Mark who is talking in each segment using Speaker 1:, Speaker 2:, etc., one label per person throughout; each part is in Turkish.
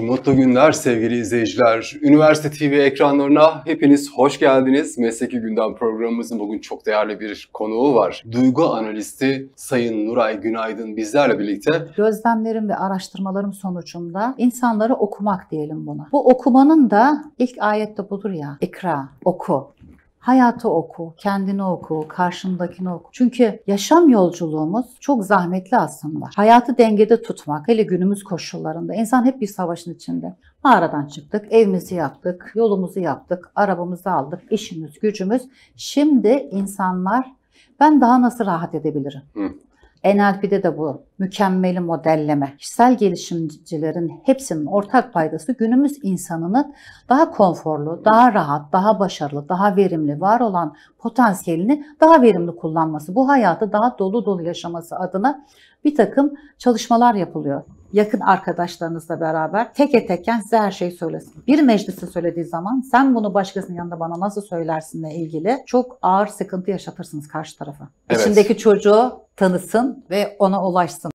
Speaker 1: Mutlu günler sevgili izleyiciler. Üniversite TV ekranlarına hepiniz hoş geldiniz. Mesleki Gündem programımızın bugün çok değerli bir konuğu var. Duygu analisti Sayın Nuray Günaydın bizlerle birlikte.
Speaker 2: Gözlemlerim ve araştırmalarım sonucunda insanları okumak diyelim buna. Bu okumanın da ilk ayette budur ya. İkra, oku. Hayatı oku, kendini oku, karşındakini oku. Çünkü yaşam yolculuğumuz çok zahmetli aslında. Hayatı dengede tutmak, hele günümüz koşullarında. insan hep bir savaşın içinde. Mağaradan çıktık, evimizi yaptık, yolumuzu yaptık, arabamızı aldık, işimiz, gücümüz. Şimdi insanlar ben daha nasıl rahat edebilirim? NLP'de de bu mükemmeli modelleme, kişisel gelişimcilerin hepsinin ortak paydası günümüz insanının daha konforlu, daha rahat, daha başarılı, daha verimli, var olan potansiyelini daha verimli kullanması, bu hayatı daha dolu dolu yaşaması adına bir takım çalışmalar yapılıyor yakın arkadaşlarınızla beraber tek etekken size her şeyi söylesin. Bir meclise söylediği zaman sen bunu başkasının yanında bana nasıl söylersinle ilgili çok ağır sıkıntı yaşatırsınız karşı tarafa. Evet. İçindeki çocuğu tanısın ve ona ulaşsın.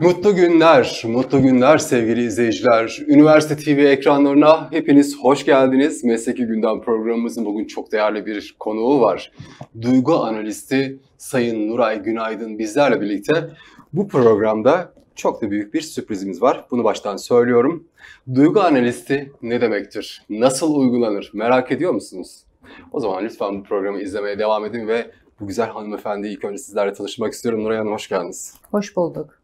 Speaker 1: Mutlu günler, mutlu günler sevgili izleyiciler. Üniversite TV ekranlarına hepiniz hoş geldiniz. Mesleki Gündem programımızın bugün çok değerli bir konuğu var. Duygu analisti Sayın Nuray Günaydın bizlerle birlikte bu programda çok da büyük bir sürprizimiz var. Bunu baştan söylüyorum. Duygu analisti ne demektir? Nasıl uygulanır? Merak ediyor musunuz? O zaman lütfen bu programı izlemeye devam edin ve bu güzel hanımefendi ilk önce sizlerle tanışmak istiyorum. Nuray Hanım hoş geldiniz.
Speaker 2: Hoş bulduk.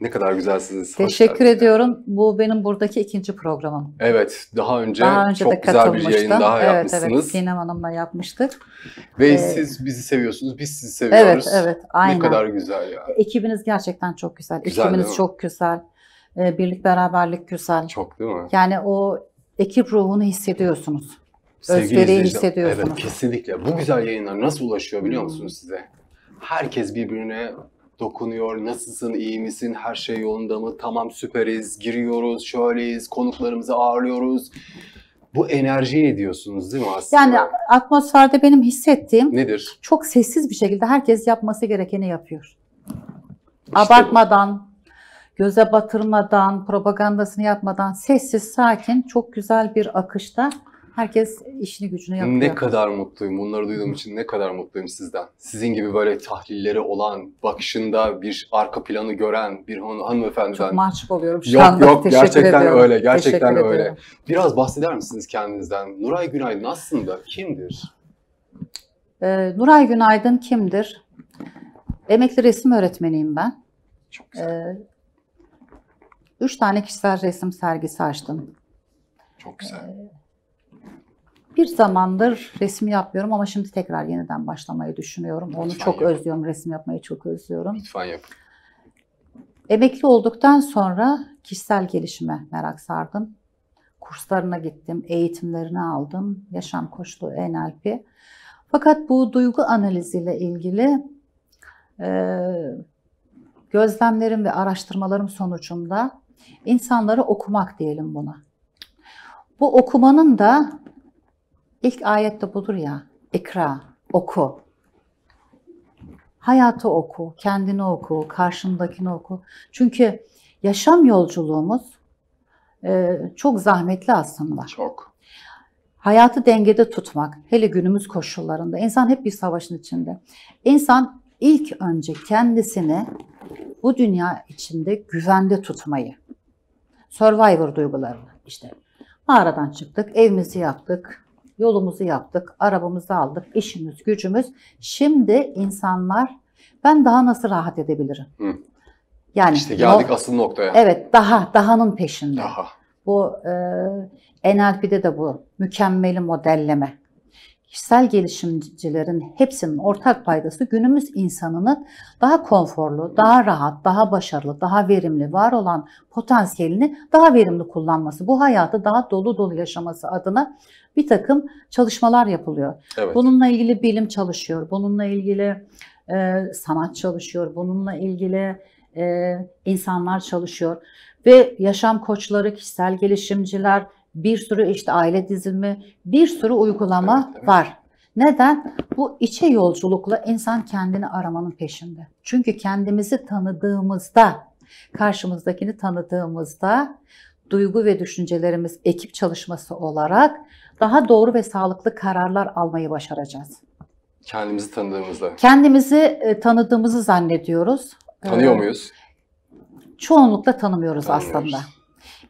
Speaker 1: Ne kadar güzelsiniz. Teşekkür
Speaker 2: ediyorum. Bu benim buradaki ikinci programım.
Speaker 1: Evet, daha önce, daha önce çok güzel bir yayın daha evet, yapmışsınız. Evet, Sinem
Speaker 2: Hanım'la yapmıştık. Ve ee, siz
Speaker 1: bizi seviyorsunuz, biz sizi seviyoruz. Evet, evet, aynen. Ne kadar güzel ya. Yani.
Speaker 2: Ekibiniz gerçekten çok güzel. güzel Ekibiniz çok güzel. Ee, birlik beraberlik güzel. Çok değil mi? Yani o ekip ruhunu hissediyorsunuz. Sevgili Özveriyi hissediyorsunuz. Evet, kesinlikle. Bu güzel yayınlar nasıl ulaşıyor biliyor hmm.
Speaker 1: musunuz size? Herkes birbirine dokunuyor. Nasılsın, iyi misin, her şey yolunda mı? Tamam süperiz, giriyoruz, şöyleyiz, konuklarımızı ağırlıyoruz. Bu enerjiyi ediyorsunuz değil mi aslında? Yani
Speaker 2: atmosferde benim hissettiğim nedir? Çok sessiz bir şekilde herkes yapması gerekeni yapıyor.
Speaker 1: İşte Abartmadan,
Speaker 2: göze batırmadan, propagandasını yapmadan sessiz, sakin, çok güzel bir akışta Herkes işini gücünü yapıyor. Ne
Speaker 1: kadar mutluyum. Bunları duyduğum için ne kadar mutluyum sizden. Sizin gibi böyle tahlilleri olan, bakışında bir arka planı gören bir han hanımefendiden. Çok
Speaker 2: mahcup oluyorum şu yok, Yok yok gerçekten ediyorum. öyle. Gerçekten Teşekkür öyle. Ediyorum.
Speaker 1: Biraz bahseder misiniz kendinizden? Nuray Günaydın aslında kimdir?
Speaker 2: Ee, Nuray Günaydın kimdir? Emekli resim öğretmeniyim ben. Çok güzel. Ee, üç tane kişisel resim sergisi açtım. Çok güzel. Ee, bir zamandır resim yapmıyorum ama şimdi tekrar yeniden başlamayı düşünüyorum. Lütfen Onu çok yapın. özlüyorum. Resim yapmayı çok özlüyorum. Lütfen yapın. Emekli olduktan sonra kişisel gelişime merak sardım. Kurslarına gittim, eğitimlerini aldım. Yaşam koşulu NLP. Fakat bu duygu analiziyle ilgili e, gözlemlerim ve araştırmalarım sonucunda insanları okumak diyelim buna. Bu okumanın da İlk ayette budur ya. ikra oku. Hayatı oku, kendini oku, karşındakini oku. Çünkü yaşam yolculuğumuz e, çok zahmetli aslında. Çok. Hayatı dengede tutmak, hele günümüz koşullarında. insan hep bir savaşın içinde. İnsan ilk önce kendisini bu dünya içinde güvende tutmayı, survivor duygularını işte mağaradan çıktık, evimizi yaptık, Yolumuzu yaptık, arabamızı aldık, işimiz, gücümüz. Şimdi insanlar ben daha nasıl rahat edebilirim? Hı. Yani işte geldik o, asıl noktaya. Evet, daha dahanın peşinde. Daha. Bu e, NLP'de de bu mükemmeli modelleme kişisel gelişimcilerin hepsinin ortak paydası günümüz insanının daha konforlu, daha rahat, daha başarılı, daha verimli, var olan potansiyelini daha verimli kullanması, bu hayatı daha dolu dolu yaşaması adına bir takım çalışmalar yapılıyor. Evet. Bununla ilgili bilim çalışıyor, bununla ilgili e, sanat çalışıyor, bununla ilgili e, insanlar çalışıyor ve yaşam koçları, kişisel gelişimciler, bir sürü işte aile dizimi, bir sürü uygulama evet, evet. var. Neden? Bu içe yolculukla insan kendini aramanın peşinde. Çünkü kendimizi tanıdığımızda, karşımızdakini tanıdığımızda duygu ve düşüncelerimiz ekip çalışması olarak daha doğru ve sağlıklı kararlar almayı başaracağız.
Speaker 1: Kendimizi tanıdığımızda.
Speaker 2: Kendimizi e, tanıdığımızı zannediyoruz. Tanıyor e, muyuz? Çoğunlukla tanımıyoruz, tanımıyoruz. aslında.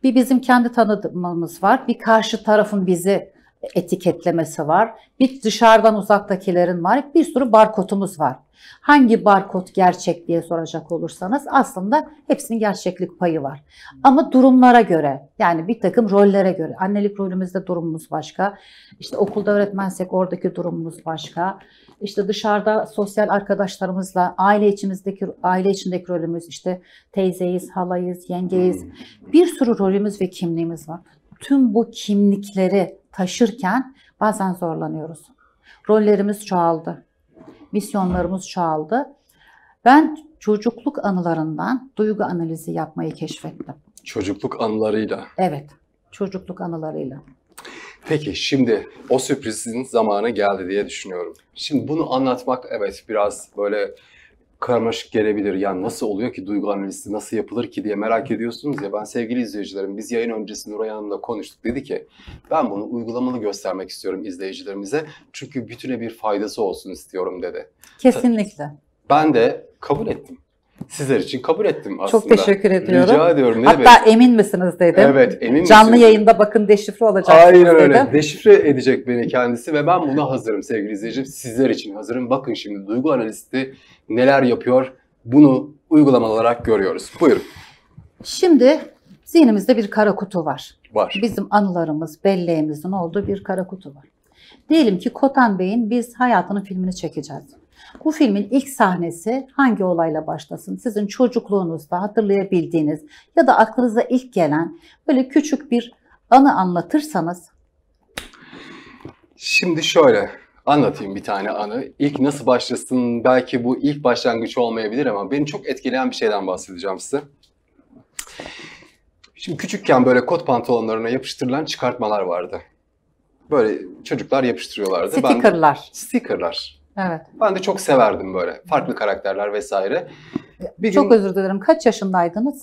Speaker 2: Bir bizim kendi tanıdığımız var. Bir karşı tarafın bizi etiketlemesi var. Bir dışarıdan uzaktakilerin var. Bir sürü barkodumuz var. Hangi barkod gerçek diye soracak olursanız aslında hepsinin gerçeklik payı var. Ama durumlara göre yani bir takım rollere göre annelik rolümüzde durumumuz başka. İşte okulda öğretmensek oradaki durumumuz başka. İşte dışarıda sosyal arkadaşlarımızla aile içimizdeki aile içindeki rolümüz işte teyzeyiz, halayız, yengeyiz. Hmm. Bir sürü rolümüz ve kimliğimiz var. Tüm bu kimlikleri taşırken bazen zorlanıyoruz. Rollerimiz çoğaldı. Misyonlarımız çoğaldı. Ben çocukluk anılarından duygu analizi yapmayı keşfettim.
Speaker 1: Çocukluk anılarıyla.
Speaker 2: Evet. Çocukluk anılarıyla.
Speaker 1: Peki şimdi o sürprizin zamanı geldi diye düşünüyorum. Şimdi bunu anlatmak evet biraz böyle karmaşık gelebilir. Yani nasıl oluyor ki duygu analizi nasıl yapılır ki diye merak ediyorsunuz ya. Ben sevgili izleyicilerim biz yayın öncesi Nuray Hanım'la konuştuk. Dedi ki ben bunu uygulamalı göstermek istiyorum izleyicilerimize. Çünkü bütüne bir faydası olsun istiyorum dedi.
Speaker 2: Kesinlikle.
Speaker 1: Ben de kabul ettim sizler için kabul ettim aslında. Çok teşekkür ediyorum. Rica ediyorum. Ne Hatta demek? emin
Speaker 2: misiniz dedim. Evet emin misiniz? Canlı yayında bakın deşifre olacak. Aynen öyle.
Speaker 1: Deşifre edecek beni kendisi ve ben buna hazırım sevgili izleyicim. Sizler için hazırım. Bakın şimdi duygu analisti neler yapıyor bunu uygulamalı olarak görüyoruz. Buyurun.
Speaker 2: Şimdi zihnimizde bir kara kutu var. Var. Bizim anılarımız, belleğimizin olduğu bir kara kutu var. Diyelim ki Kotan Bey'in biz hayatının filmini çekeceğiz. Bu filmin ilk sahnesi hangi olayla başlasın? Sizin çocukluğunuzda hatırlayabildiğiniz ya da aklınıza ilk gelen böyle küçük bir anı anlatırsanız.
Speaker 1: Şimdi şöyle anlatayım bir tane anı. İlk nasıl başlasın belki bu ilk başlangıç olmayabilir ama beni çok etkileyen bir şeyden bahsedeceğim size. Şimdi küçükken böyle kot pantolonlarına yapıştırılan çıkartmalar vardı. Böyle çocuklar yapıştırıyorlardı. Stickerlar. Ben, stickerlar. Evet. Ben de çok severdim böyle farklı karakterler vesaire.
Speaker 2: E, bir çok gün... özür dilerim. Kaç yaşındaydınız?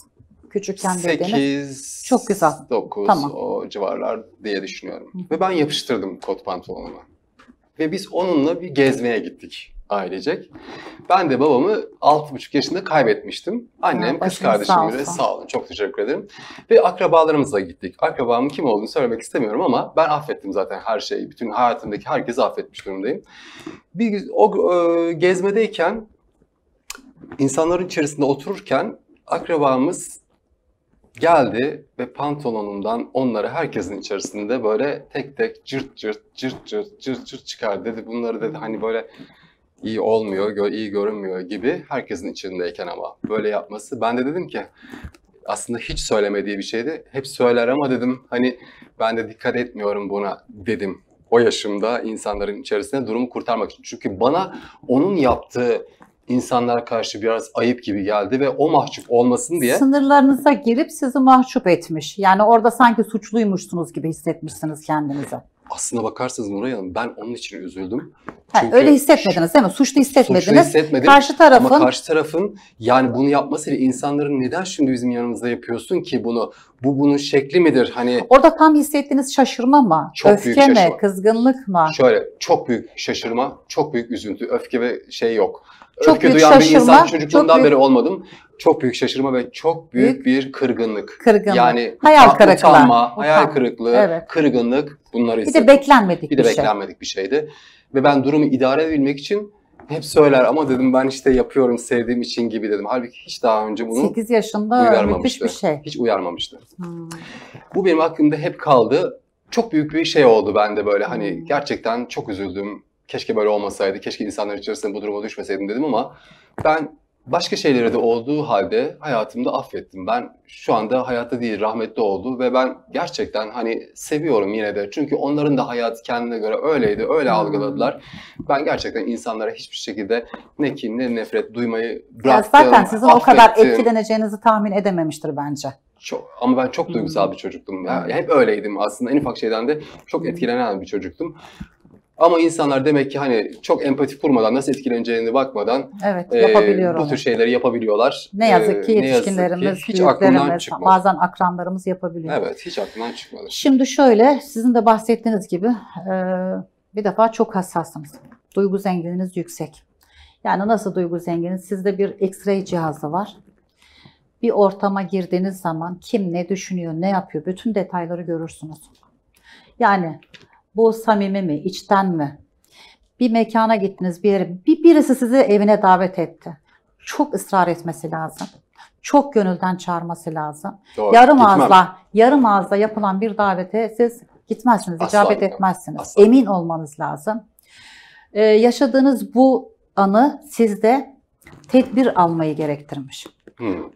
Speaker 2: Küçükken 8,
Speaker 1: dediğiniz. Çok güzel. 9 tamam. o civarlar diye düşünüyorum. Ve ben yapıştırdım kot pantolonuma. Ve biz onunla bir gezmeye gittik ailecek. Ben de babamı 6,5 yaşında kaybetmiştim. Annem, kız kardeşim sağ sağ olun. Çok teşekkür ederim. Ve akrabalarımızla gittik. Akrabamın kim olduğunu söylemek istemiyorum ama ben affettim zaten her şeyi. Bütün hayatımdaki herkesi affetmiş durumdayım. Bir o e, gezmedeyken insanların içerisinde otururken akrabamız geldi ve pantolonundan onları herkesin içerisinde böyle tek tek cırt cırt cırt cırt cırt cırt çıkar dedi. Bunları dedi hani böyle iyi olmuyor, gö iyi görünmüyor gibi herkesin içindeyken ama böyle yapması. Ben de dedim ki aslında hiç söylemediği bir şeydi. Hep söyler ama dedim hani ben de dikkat etmiyorum buna dedim o yaşımda insanların içerisinde durumu kurtarmak için. Çünkü bana onun yaptığı insanlara karşı biraz ayıp gibi geldi ve o mahcup olmasın diye.
Speaker 2: Sınırlarınıza girip sizi mahcup etmiş. Yani orada sanki suçluymuşsunuz gibi hissetmişsiniz kendinizi.
Speaker 1: Aslına bakarsanız Nuray Hanım ben onun için üzüldüm. Çünkü öyle
Speaker 2: hissetmediniz değil mi? Suçlu hissetmediniz. Suçlu hissetmedim. Karşı tarafın... Ama karşı
Speaker 1: tarafın yani bunu yapmasıyla insanların neden şimdi bizim yanımızda yapıyorsun ki bunu? Bu bunun şekli midir? Hani
Speaker 2: Orada tam hissettiğiniz şaşırma mı? Çok Öfke büyük şaşırma. mi? Kızgınlık mı?
Speaker 1: Şöyle çok büyük şaşırma, çok büyük üzüntü, öfke ve şey yok
Speaker 2: çok öfke büyük duyan şaşırma, bir insan çocukluğumdan büyük... beri
Speaker 1: olmadım. Çok büyük şaşırma ve çok büyük, büyük bir kırgınlık. Kırgınlık. Yani hayal kırıklığı. Utanma, utanma, hayal kırıklığı, evet. kırgınlık bunları hissettim. Bir de
Speaker 2: beklenmedik bir, bir şey. beklenmedik
Speaker 1: bir şeydi. Ve ben durumu idare edebilmek için hep söyler ama dedim ben işte yapıyorum sevdiğim için gibi dedim. Halbuki hiç daha önce bunu 8
Speaker 2: yaşında müthiş bir şey.
Speaker 1: Hiç uyarmamıştı. Hmm. Bu benim aklımda hep kaldı. Çok büyük bir şey oldu bende böyle hani hmm. gerçekten çok üzüldüm keşke böyle olmasaydı, keşke insanlar içerisinde bu duruma düşmeseydim dedim ama ben başka şeylere de olduğu halde hayatımda affettim. Ben şu anda hayatta değil rahmetli oldu ve ben gerçekten hani seviyorum yine de. Çünkü onların da hayat kendine göre öyleydi, öyle hmm. algıladılar. Ben gerçekten insanlara hiçbir şekilde ne kin ne nefret duymayı bıraktım. Ya zaten sizin affettim. o kadar
Speaker 2: etkileneceğinizi tahmin edememiştir bence.
Speaker 1: Çok, ama ben çok duygusal hmm. bir çocuktum. Yani hep öyleydim aslında. En ufak şeyden de çok hmm. etkilenen bir çocuktum. Ama insanlar demek ki hani çok empati kurmadan, nasıl etkileneceğini bakmadan
Speaker 2: evet, e, bu tür
Speaker 1: şeyleri yapabiliyorlar. Ne yazık e, ki yetişkinlerimiz, ne yazık ki, hiç aklından
Speaker 2: çıkmadı. bazen akranlarımız yapabiliyor. Evet,
Speaker 1: hiç aklından çıkmadı.
Speaker 2: Şimdi şöyle, sizin de bahsettiğiniz gibi e, bir defa çok hassassınız. Duygu zengininiz yüksek. Yani nasıl duygu zenginiz? Sizde bir X-ray cihazı var. Bir ortama girdiğiniz zaman kim ne düşünüyor, ne yapıyor bütün detayları görürsünüz. Yani bu samimi mi, içten mi? Bir mekana gittiniz bir yere, bir, birisi sizi evine davet etti. Çok ısrar etmesi lazım. Çok gönülden çağırması lazım. Doğru, yarım gitmem. ağızla, yarım ağızla yapılan bir davete siz gitmezsiniz, Asla icabet gitmem. etmezsiniz. Asla. Emin olmanız lazım. Ee, yaşadığınız bu anı sizde tedbir almayı gerektirmiş.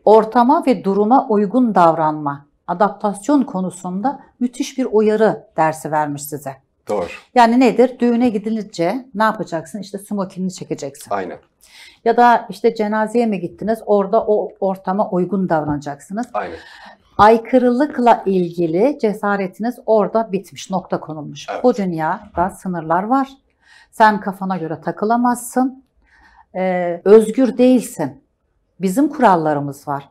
Speaker 2: Ortama ve duruma uygun davranma, adaptasyon konusunda müthiş bir uyarı dersi vermiş size. Doğru. Yani nedir? Düğüne gidilince ne yapacaksın? İşte smokingini çekeceksin. Aynen. Ya da işte cenazeye mi gittiniz? Orada o ortama uygun davranacaksınız. Aynen. Aykırılıkla ilgili cesaretiniz orada bitmiş, nokta konulmuş. Evet. Bu dünyada sınırlar var. Sen kafana göre takılamazsın. Ee, özgür değilsin. Bizim kurallarımız var.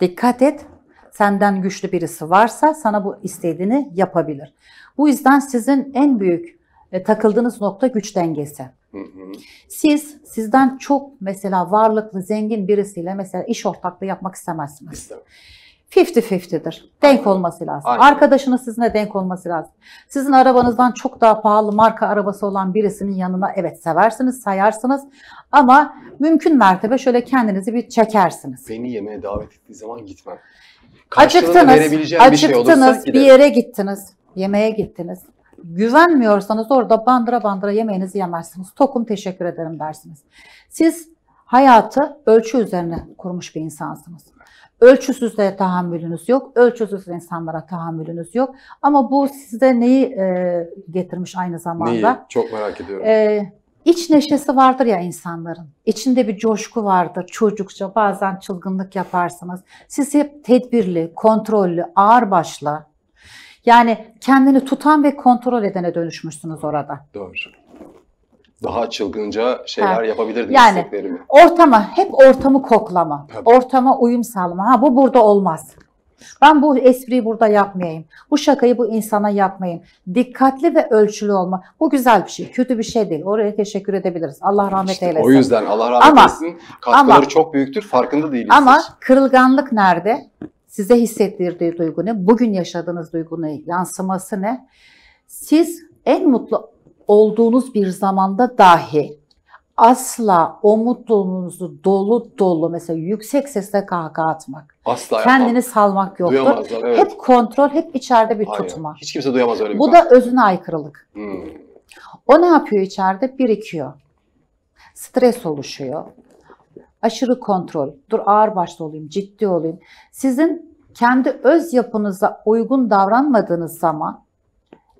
Speaker 2: Dikkat et, senden güçlü birisi varsa sana bu istediğini yapabilir. Bu yüzden sizin en büyük e, takıldığınız nokta güç dengesi. Siz sizden çok mesela varlıklı, zengin birisiyle mesela iş ortaklığı yapmak istemezsiniz. İstemem. 50-50'dir. Denk Aynen. olması lazım. Aynen. Arkadaşınız sizinle denk olması lazım. Sizin arabanızdan çok daha pahalı marka arabası olan birisinin yanına evet seversiniz, sayarsınız ama mümkün mertebe şöyle kendinizi bir çekersiniz. Beni yemeğe davet ettiği zaman gitmem karşılığını verebileceğim acıktınız, bir şey olursa Acıktınız, bir yere gittiniz, yemeğe gittiniz. Güvenmiyorsanız orada bandıra bandıra yemeğinizi yemezsiniz. Tokum teşekkür ederim dersiniz. Siz hayatı ölçü üzerine kurmuş bir insansınız. Ölçüsüz de tahammülünüz yok, ölçüsüz insanlara tahammülünüz yok. Ama bu size neyi e, getirmiş aynı zamanda? Neyi?
Speaker 1: Çok merak ediyorum.
Speaker 2: E, İç neşesi vardır ya insanların. İçinde bir coşku vardır. Çocukça bazen çılgınlık yaparsınız. Siz hep tedbirli, kontrollü, ağır başla. Yani kendini tutan ve kontrol edene dönüşmüşsünüz orada.
Speaker 1: Doğru. Daha çılgınca şeyler evet. yapabilirdiniz yani,
Speaker 2: Ortama, hep ortamı koklama. Tabii. Ortama uyum sağlama. Ha bu burada olmaz. Ben bu espriyi burada yapmayayım. Bu şakayı bu insana yapmayayım. Dikkatli ve ölçülü olma. Bu güzel bir şey. Kötü bir şey değil. Oraya teşekkür edebiliriz. Allah rahmet işte eylesin. O yüzden Allah rahmet ama, eylesin.
Speaker 1: Katkıları ama, çok büyüktür. Farkında değiliz. Ama
Speaker 2: kırılganlık nerede? Size hissettirdiği duygu ne? Bugün yaşadığınız duygunun yansıması ne? Siz en mutlu olduğunuz bir zamanda dahi asla o mutluluğunuzu dolu dolu mesela yüksek sesle kahkaha atmak
Speaker 1: Asla Kendini yapmam. salmak
Speaker 2: yoktur. evet. Hep kontrol, hep içeride bir Aynen. tutma.
Speaker 1: Hiç kimse duyamaz öyle bir Bu da
Speaker 2: özüne aykırılık. Hmm. O ne yapıyor içeride? Birikiyor. Stres oluşuyor. Aşırı kontrol. Dur ağır başlı olayım, ciddi olayım. Sizin kendi öz yapınıza uygun davranmadığınız zaman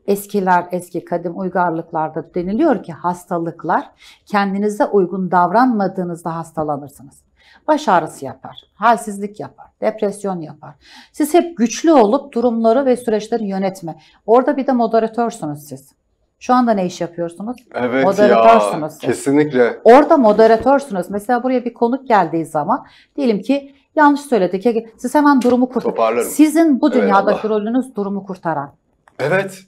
Speaker 2: eskiler, eski kadim uygarlıklarda deniliyor ki hastalıklar kendinize uygun davranmadığınızda hastalanırsınız. Baş ağrısı yapar, halsizlik yapar, depresyon yapar. Siz hep güçlü olup durumları ve süreçleri yönetme. Orada bir de moderatörsünüz siz. Şu anda ne iş yapıyorsunuz? Evet moderatörsünüz ya, siz.
Speaker 1: kesinlikle.
Speaker 2: Orada moderatörsünüz. Mesela buraya bir konuk geldiği zaman diyelim ki yanlış söyledik. Siz hemen durumu kurtar. Toparlarım. Sizin bu dünyadaki evet, rolünüz durumu kurtaran. Evet.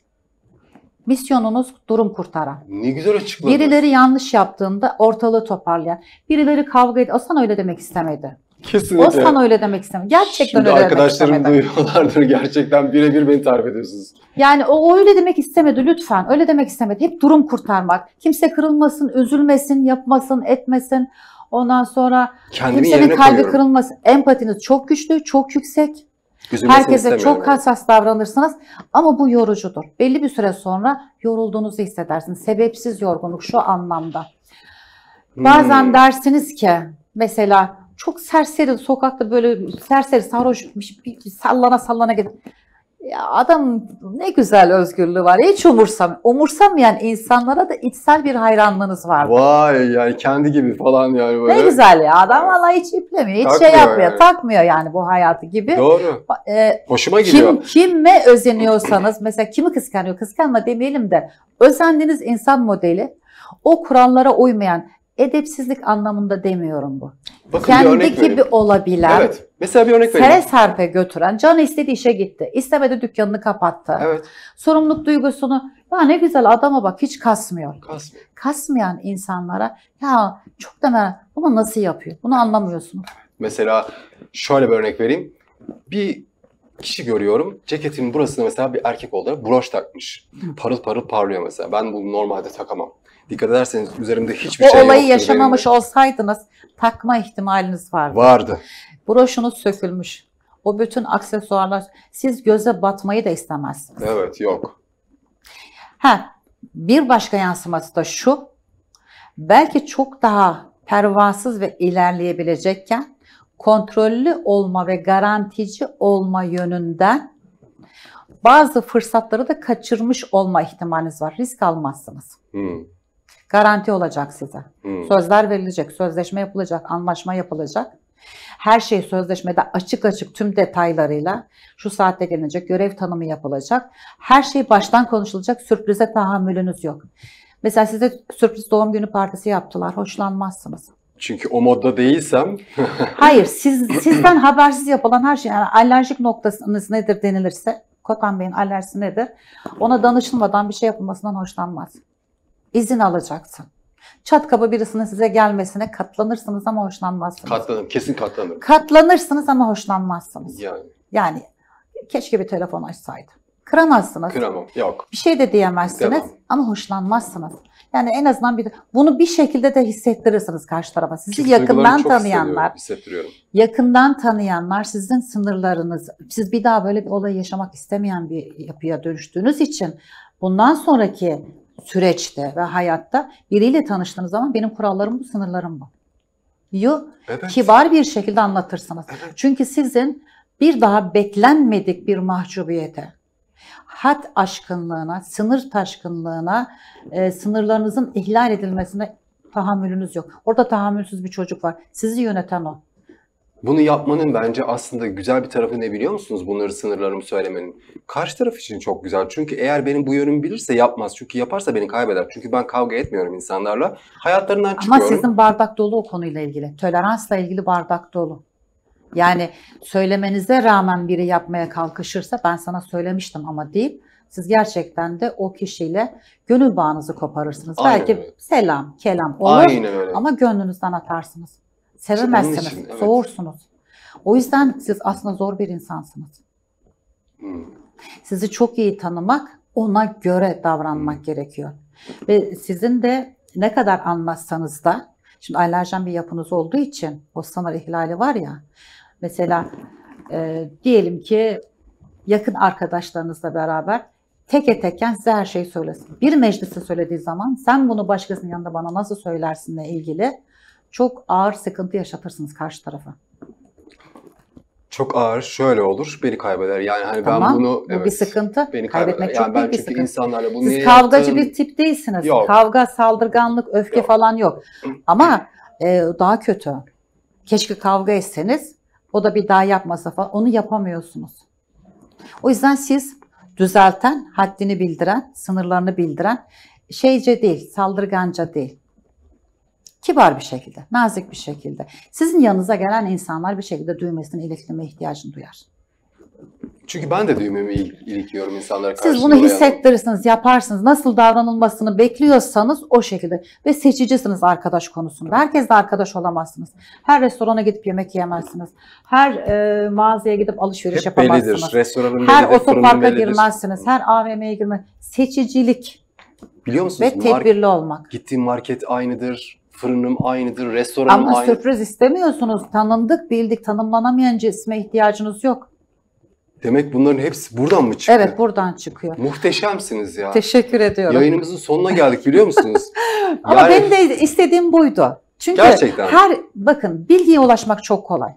Speaker 2: Misyonunuz durum kurtaran.
Speaker 1: Ne güzel açıkladın. Birileri
Speaker 2: yanlış yaptığında ortalığı toparlayan. Birileri kavga ediyor. O öyle demek istemedi.
Speaker 1: Kesinlikle. Osman öyle
Speaker 2: demek istemedi. Gerçekten Şimdi öyle demek
Speaker 1: istemedi. arkadaşlarım duyuyorlardır gerçekten. Birebir beni tarif ediyorsunuz.
Speaker 2: Yani o öyle demek istemedi lütfen. Öyle demek istemedi. Hep durum kurtarmak. Kimse kırılmasın, üzülmesin, yapmasın, etmesin. Ondan sonra Kendimi kimsenin kalbi koyuyorum. kırılmasın. Empatiniz çok güçlü, çok yüksek. Üzülmesini Herkese çok hassas davranırsınız ama bu yorucudur. Belli bir süre sonra yorulduğunuzu hissedersiniz. Sebepsiz yorgunluk şu anlamda. Hmm. Bazen hmm. dersiniz ki mesela çok serseri sokakta böyle serseri sarhoş bir, bir, bir sallana sallana gidip ya adam ne güzel özgürlüğü var. Hiç umursam, umursamayan insanlara da içsel bir hayranlığınız var.
Speaker 1: Vay yani kendi gibi falan yani böyle. Ne güzel
Speaker 2: ya adam valla hiç iplemiyor, hiç şey Takmıyor şey yapmıyor, yani. takmıyor yani bu hayatı gibi. Doğru. Ee, Hoşuma gidiyor. Kim, kime özeniyorsanız mesela kimi kıskanıyor, kıskanma demeyelim de özendiğiniz insan modeli o kurallara uymayan edepsizlik anlamında demiyorum bu. Bakın Kendi bir örnek gibi vereyim. olabilen, evet. Mesela bir örnek vereyim. serpe götüren, canı istedi işe gitti. İstemedi dükkanını kapattı. Evet. Sorumluluk duygusunu, ya ne güzel adama bak hiç kasmıyor. Kasmıyor. Kasmayan insanlara, ya çok da merak, bunu nasıl yapıyor? Bunu anlamıyorsunuz.
Speaker 1: Mesela şöyle bir örnek vereyim. Bir kişi görüyorum. Ceketinin burasında mesela bir erkek olarak broş takmış. Parıl parıl parlıyor mesela. Ben bunu normalde takamam. Dikkat ederseniz üzerimde hiçbir o şey yok. O olayı yaşamamış
Speaker 2: olsaydınız takma ihtimaliniz vardı. Vardı. Broşunuz sökülmüş. O bütün aksesuarlar. Siz göze batmayı da istemezsiniz.
Speaker 1: Evet yok.
Speaker 2: Ha, bir başka yansıması da şu. Belki çok daha pervasız ve ilerleyebilecekken kontrollü olma ve garantici olma yönünden bazı fırsatları da kaçırmış olma ihtimaliniz var. Risk almazsınız. Hmm. Garanti olacak size. Hmm. Sözler verilecek, sözleşme yapılacak, anlaşma yapılacak. Her şey sözleşmede açık açık tüm detaylarıyla şu saatte gelinecek, görev tanımı yapılacak. Her şey baştan konuşulacak, sürprize tahammülünüz yok. Mesela size sürpriz doğum günü partisi yaptılar, hoşlanmazsınız.
Speaker 1: Çünkü o modda değilsem.
Speaker 2: Hayır, siz, sizden habersiz yapılan her şey, yani alerjik noktasınız nedir denilirse, Kokan Bey'in alerjisi nedir? Ona danışılmadan bir şey yapılmasından hoşlanmaz izin alacaksın. Çat kaba birisinin size gelmesine katlanırsınız ama hoşlanmazsınız.
Speaker 1: Katlanırım, kesin katlanırım.
Speaker 2: Katlanırsınız ama hoşlanmazsınız. Yani. Yani keşke bir telefon açsaydım. Kıramazsınız. Kıramam, yok. Bir şey de diyemezsiniz Demem. ama hoşlanmazsınız. Yani en azından bir bunu bir şekilde de hissettirirsiniz karşı tarafa. Sizi Çünkü yakından tanıyanlar, hissettiriyorum. yakından tanıyanlar sizin sınırlarınız. Siz bir daha böyle bir olay yaşamak istemeyen bir yapıya dönüştüğünüz için bundan sonraki süreçte ve hayatta biriyle tanıştığınız zaman benim kurallarım bu, sınırlarım bu. Yu evet. kibar bir şekilde anlatırsınız. Evet. Çünkü sizin bir daha beklenmedik bir mahcubiyete, hat aşkınlığına, sınır taşkınlığına, e, sınırlarınızın ihlal edilmesine tahammülünüz yok. Orada tahammülsüz bir çocuk var. Sizi yöneten o.
Speaker 1: Bunu yapmanın bence aslında güzel bir tarafı ne biliyor musunuz? Bunları sınırlarımı söylemenin. Karşı taraf için çok güzel. Çünkü eğer benim bu yönümü bilirse yapmaz. Çünkü yaparsa beni kaybeder. Çünkü ben kavga etmiyorum insanlarla. Hayatlarından Ama çıkıyorum. Ama sizin
Speaker 2: bardak dolu o konuyla ilgili. Toleransla ilgili bardak dolu. Yani söylemenize rağmen biri yapmaya kalkışırsa ben sana söylemiştim ama deyip siz gerçekten de o kişiyle gönül bağınızı koparırsınız. Aynen Belki öyle. selam, kelam olur Aynen öyle. ama gönlünüzden atarsınız. Sevemezsiniz, için, evet. soğursunuz. O yüzden siz aslında zor bir insansınız. Hmm. Sizi çok iyi tanımak, ona göre davranmak hmm. gerekiyor. Ve sizin de ne kadar anmazsanız da, şimdi alerjen bir yapınız olduğu için o sınır ihlali var ya, mesela e, diyelim ki yakın arkadaşlarınızla beraber tek etekken size her şeyi söylesin. Bir mecliste söylediği zaman sen bunu başkasının yanında bana nasıl söylersinle ilgili çok ağır sıkıntı yaşatırsınız karşı tarafa.
Speaker 1: Çok ağır şöyle olur beni kaybeder. Yani hani tamam, ben bunu evet, bir
Speaker 2: sıkıntı. Beni Kaybetmek kaybeder. çok yani büyük bir sıkıntı. insanlarla bunu Siz kavgacı yaptım? bir tip değilsiniz. Yok. Kavga, saldırganlık, öfke yok. falan yok. Ama e, daha kötü. Keşke kavga etseniz o da bir daha yapmasa falan onu yapamıyorsunuz. O yüzden siz düzelten, haddini bildiren, sınırlarını bildiren şeyce değil, saldırganca değil kibar bir şekilde, nazik bir şekilde. Sizin yanınıza gelen insanlar bir şekilde düğmesini ilikleme ihtiyacını duyar.
Speaker 1: Çünkü ben de düğmemi il, ilikiyorum insanlara karşı. Siz bunu
Speaker 2: hissettirirsiniz, yaparsınız. Nasıl davranılmasını bekliyorsanız o şekilde. Ve seçicisiniz arkadaş konusunda. Herkesle arkadaş olamazsınız. Her restorana gidip yemek yiyemezsiniz. Her e, mağazaya gidip alışveriş Hep yapamazsınız. Bellidir.
Speaker 1: Restoranın Her otoparka girmezsiniz.
Speaker 2: Her AVM'ye girmez. Seçicilik.
Speaker 1: Biliyor musunuz? Ve tedbirli olmak. Gittiğim market aynıdır fırınım aynıdır, restoranım Ama aynıdır. Ama
Speaker 2: sürpriz istemiyorsunuz. Tanındık, bildik, tanımlanamayan cisme ihtiyacınız yok.
Speaker 1: Demek bunların hepsi buradan mı çıkıyor? Evet
Speaker 2: buradan çıkıyor.
Speaker 1: Muhteşemsiniz ya. Teşekkür
Speaker 2: ediyorum. Yayınımızın
Speaker 1: sonuna geldik biliyor musunuz? yani... benim
Speaker 2: de istediğim buydu. Çünkü Gerçekten. her bakın bilgiye ulaşmak çok kolay.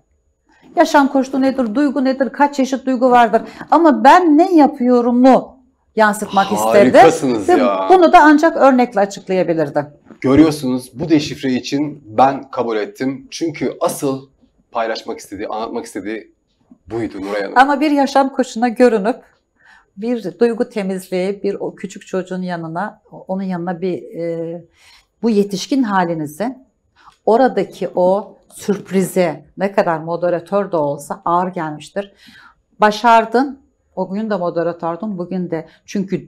Speaker 2: Yaşam koştu nedir, duygu nedir, kaç çeşit duygu vardır. Ama ben ne yapıyorum mu yansıtmak Harikasınız isterdim. Harikasınız ya. Bunu da ancak örnekle açıklayabilirdim.
Speaker 1: Görüyorsunuz bu deşifre için ben kabul ettim. Çünkü asıl paylaşmak istediği, anlatmak istediği buydu Nuray Hanım. Ama
Speaker 2: bir yaşam koşuna görünüp bir duygu temizliği, bir o küçük çocuğun yanına, onun yanına bir e, bu yetişkin halinizi oradaki o sürprize ne kadar moderatör de olsa ağır gelmiştir. Başardın. O gün de moderatördün, bugün de. Çünkü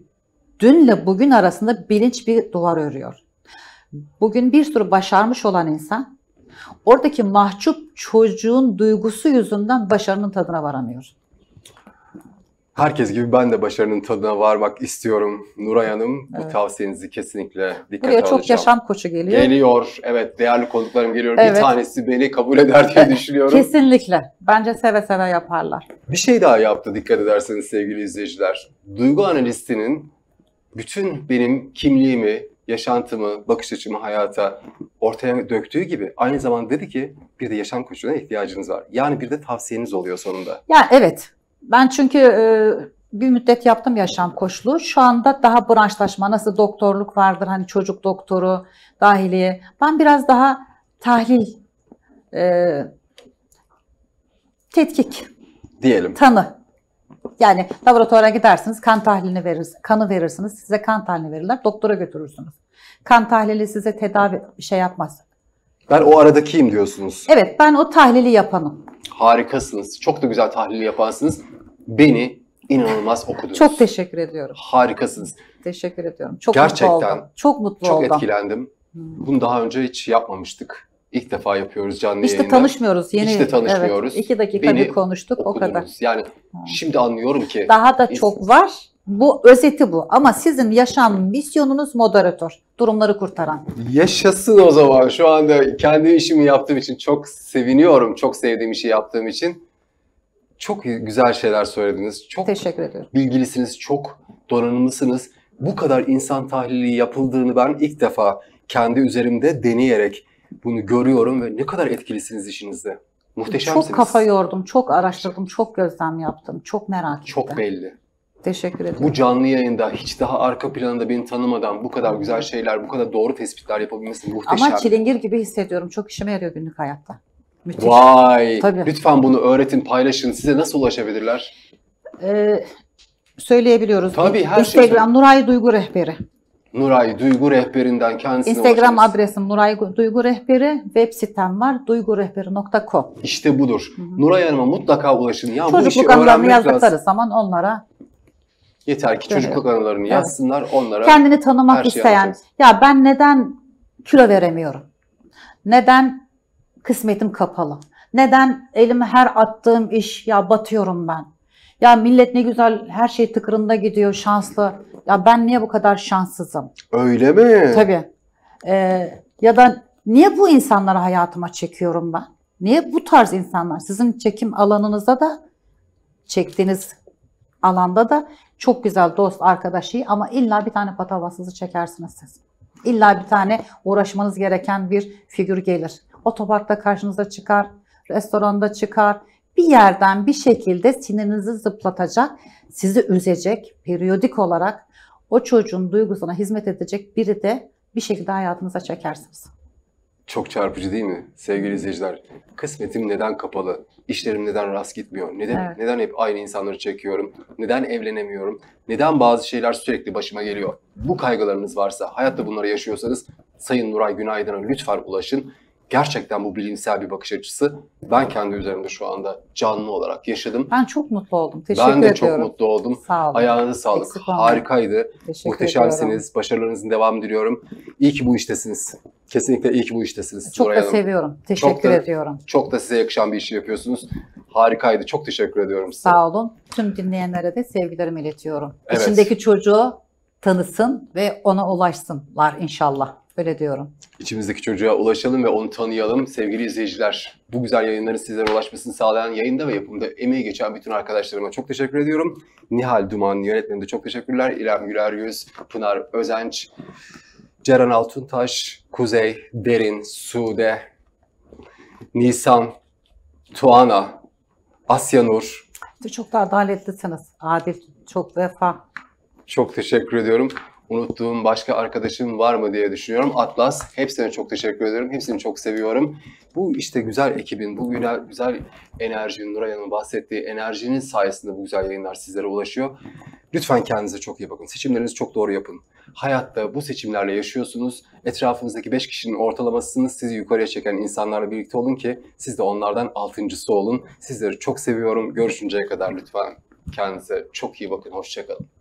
Speaker 2: dünle bugün arasında bilinç bir duvar örüyor bugün bir sürü başarmış olan insan oradaki mahcup çocuğun duygusu yüzünden başarının tadına varamıyor.
Speaker 1: Herkes gibi ben de başarının tadına varmak istiyorum Nuray Hanım. Evet. Bu tavsiyenizi kesinlikle dikkate Buraya alacağım. çok yaşam koçu geliyor. Geliyor. Evet değerli konuklarım geliyor. Evet. Bir tanesi beni kabul eder diye düşünüyorum.
Speaker 2: Kesinlikle. Bence seve seve yaparlar.
Speaker 1: Bir şey daha yaptı dikkat ederseniz sevgili izleyiciler. Duygu analistinin bütün benim kimliğimi, yaşantımı, bakış açımı hayata ortaya döktüğü gibi aynı zamanda dedi ki bir de yaşam koçuna ihtiyacınız var. Yani bir de tavsiyeniz oluyor sonunda.
Speaker 2: Ya evet. Ben çünkü e, bir müddet yaptım yaşam koçluğu. Şu anda daha branşlaşma nasıl doktorluk vardır hani çocuk doktoru, dahiliye. Ben biraz daha tahlil, e, tetkik
Speaker 1: diyelim. Tanı
Speaker 2: yani laboratuvara gidersiniz, kan tahlilini verir, kanı verirsiniz, size kan tahlilini verirler, doktora götürürsünüz. Kan tahlili size tedavi şey yapmaz.
Speaker 1: Ben o aradakiyim diyorsunuz. Evet,
Speaker 2: ben o tahlili yapanım.
Speaker 1: Harikasınız. Çok da güzel tahlili yaparsınız. Beni inanılmaz okudunuz. Çok
Speaker 2: teşekkür ediyorum. Harikasınız. Teşekkür ediyorum. Çok Gerçekten mutlu oldum. Çok mutlu çok oldum. Çok etkilendim.
Speaker 1: Hmm. Bunu daha önce hiç yapmamıştık. İlk defa yapıyoruz canlı işte Hiç de tanışmıyoruz. Yeni, Hiç de tanışmıyoruz. Evet, iki dakika Beni bir konuştuk okudunuz. o kadar. Yani şimdi anlıyorum ki. Daha
Speaker 2: da çok var. Bu özeti bu. Ama sizin yaşam misyonunuz moderatör. Durumları kurtaran.
Speaker 1: Yaşasın o zaman. Şu anda kendi işimi yaptığım için çok seviniyorum. Çok sevdiğim işi yaptığım için. Çok güzel şeyler söylediniz. Çok Teşekkür ederim. bilgilisiniz. Çok donanımlısınız. Bu kadar insan tahlili yapıldığını ben ilk defa kendi üzerimde deneyerek bunu görüyorum ve ne kadar etkilisiniz işinizde. Muhteşemsiniz. Çok kafa
Speaker 2: yordum, çok araştırdım, çok gözlem yaptım, çok merak ettim. Çok belli. Teşekkür ederim. Bu
Speaker 1: canlı yayında hiç daha arka planında beni tanımadan bu kadar güzel şeyler, bu kadar doğru tespitler yapabilmesi muhteşem. Ama çilingir
Speaker 2: gibi hissediyorum. Çok işime yarıyor günlük hayatta. Müthiş. Vay.
Speaker 1: Tabii. Lütfen bunu öğretin, paylaşın. Size nasıl ulaşabilirler?
Speaker 2: Ee, söyleyebiliyoruz. Tabii her şey- Instagram şey. Nuray Duygu Rehberi.
Speaker 1: Nuray Duygu Rehberinden kendisine Instagram
Speaker 2: ulaşırız. adresim Nuray Duygu Rehberi, web sitem var duygurehberi.com.
Speaker 1: İşte budur. Hı hı. Nuray Hanım'a mutlaka ulaşın. Ya Çocukluk bu işi anılarını yazdıkları
Speaker 2: zaman onlara
Speaker 1: Yeter ki Görüyor. çocukluk anılarını yazsınlar evet. onlara. Kendini tanımak şey isteyen, anlatacağız.
Speaker 2: ya ben neden kilo veremiyorum? Neden kısmetim kapalı? Neden elimi her attığım iş ya batıyorum ben? Ya millet ne güzel her şey tıkırında gidiyor şanslı. Ya ben niye bu kadar şanssızım?
Speaker 1: Öyle mi? Tabii.
Speaker 2: Ee, ya da niye bu insanları hayatıma çekiyorum ben? Niye bu tarz insanlar? Sizin çekim alanınıza da çektiğiniz alanda da çok güzel dost, arkadaş iyi ama illa bir tane patavasınızı çekersiniz siz. İlla bir tane uğraşmanız gereken bir figür gelir. Otoparkta karşınıza çıkar, restoranda çıkar, bir yerden bir şekilde sinirinizi zıplatacak, sizi üzecek, periyodik olarak o çocuğun duygusuna hizmet edecek biri de bir şekilde hayatınıza çekersiniz.
Speaker 1: Çok çarpıcı değil mi sevgili izleyiciler? Kısmetim neden kapalı? İşlerim neden rast gitmiyor? Neden evet. neden hep aynı insanları çekiyorum? Neden evlenemiyorum? Neden bazı şeyler sürekli başıma geliyor? Bu kaygılarınız varsa, hayatta bunları yaşıyorsanız Sayın Nuray Günaydın'a lütfen ulaşın Gerçekten bu bilimsel bir bakış açısı ben kendi üzerimde şu anda canlı olarak yaşadım.
Speaker 2: Ben çok mutlu oldum. Teşekkür ediyorum. Ben de ediyorum. çok mutlu oldum. Sağ olun. Ayağınıza sağlık. Eksik Harikaydı. Teşekkür Muhteşemsiniz. Ediyorum.
Speaker 1: Başarılarınızın devamı diliyorum. İyi ki bu iştesiniz. Kesinlikle iyi ki bu iştesiniz. Çok Nuray da Hanım. seviyorum.
Speaker 2: Teşekkür çok da, ediyorum.
Speaker 1: Çok da size yakışan bir işi yapıyorsunuz. Harikaydı. Çok teşekkür ediyorum size.
Speaker 2: Sağ olun. Tüm dinleyenlere de sevgilerimi iletiyorum. Evet. İçindeki çocuğu tanısın ve ona ulaşsınlar inşallah. Öyle diyorum.
Speaker 1: İçimizdeki çocuğa ulaşalım ve onu tanıyalım. Sevgili izleyiciler, bu güzel yayınların sizlere ulaşmasını sağlayan yayında ve yapımda emeği geçen bütün arkadaşlarıma çok teşekkür ediyorum. Nihal Duman yönetmenimde çok teşekkürler. İrem Güler Göz, Pınar Özenç, Ceren Altuntaş, Kuzey, Derin, Sude, Nisan, Tuana, Asya Nur.
Speaker 2: Çok da adaletlisiniz. Adil, çok vefa.
Speaker 1: Çok teşekkür ediyorum unuttuğum başka arkadaşım var mı diye düşünüyorum. Atlas, hepsine çok teşekkür ederim. Hepsini çok seviyorum. Bu işte güzel ekibin, bu güzel enerjinin, Nuray Hanım'ın bahsettiği enerjinin sayesinde bu güzel yayınlar sizlere ulaşıyor. Lütfen kendinize çok iyi bakın. Seçimlerinizi çok doğru yapın. Hayatta bu seçimlerle yaşıyorsunuz. Etrafınızdaki 5 kişinin ortalamasını sizi yukarıya çeken insanlarla birlikte olun ki siz de onlardan altıncısı olun. Sizleri çok seviyorum. Görüşünceye kadar lütfen kendinize çok iyi bakın. Hoşçakalın.